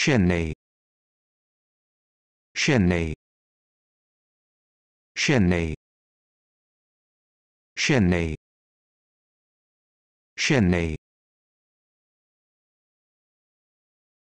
Chennai Chennai Chennai Chennai Chennai